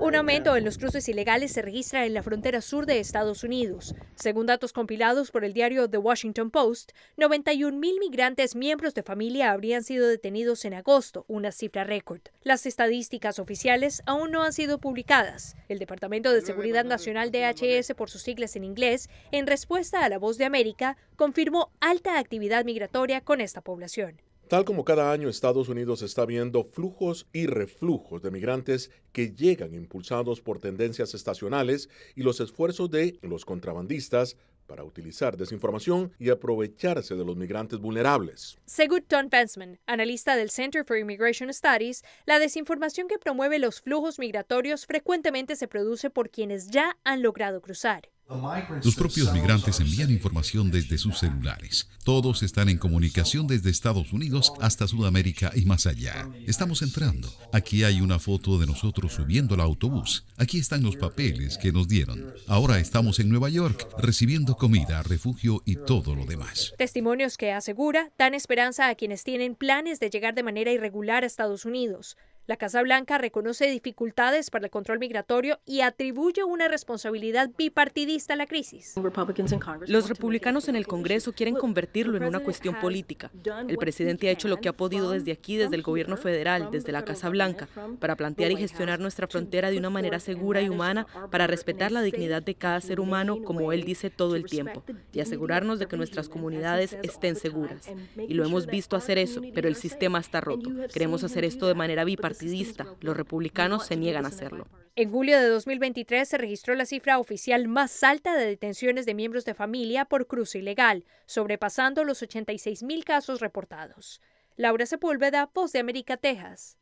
Un aumento en los cruces ilegales se registra en la frontera sur de Estados Unidos. Según datos compilados por el diario The Washington Post, 91.000 migrantes miembros de familia habrían sido detenidos en agosto, una cifra récord. Las estadísticas oficiales aún no han sido publicadas. El Departamento de Seguridad Nacional DHS, por sus siglas en inglés, en respuesta a la Voz de América, confirmó alta actividad migratoria con esta población. Tal como cada año, Estados Unidos está viendo flujos y reflujos de migrantes que llegan impulsados por tendencias estacionales y los esfuerzos de los contrabandistas para utilizar desinformación y aprovecharse de los migrantes vulnerables. Según Tom Bensman, analista del Center for Immigration Studies, la desinformación que promueve los flujos migratorios frecuentemente se produce por quienes ya han logrado cruzar. Los propios migrantes envían información desde sus celulares. Todos están en comunicación desde Estados Unidos hasta Sudamérica y más allá. Estamos entrando. Aquí hay una foto de nosotros subiendo al autobús. Aquí están los papeles que nos dieron. Ahora estamos en Nueva York recibiendo comida, refugio y todo lo demás. Testimonios que asegura dan esperanza a quienes tienen planes de llegar de manera irregular a Estados Unidos. La Casa Blanca reconoce dificultades para el control migratorio y atribuye una responsabilidad bipartidista a la crisis. Los republicanos en el Congreso quieren convertirlo en una cuestión política. El presidente ha hecho lo que ha podido desde aquí, desde el gobierno federal, desde la Casa Blanca, para plantear y gestionar nuestra frontera de una manera segura y humana, para respetar la dignidad de cada ser humano, como él dice todo el tiempo, y asegurarnos de que nuestras comunidades estén seguras. Y lo hemos visto hacer eso, pero el sistema está roto. Queremos hacer esto de manera bipartidista los republicanos se niegan a hacerlo. En julio de 2023 se registró la cifra oficial más alta de detenciones de miembros de familia por cruce ilegal, sobrepasando los 86 mil casos reportados. Laura Sepúlveda, Voz de América, Texas.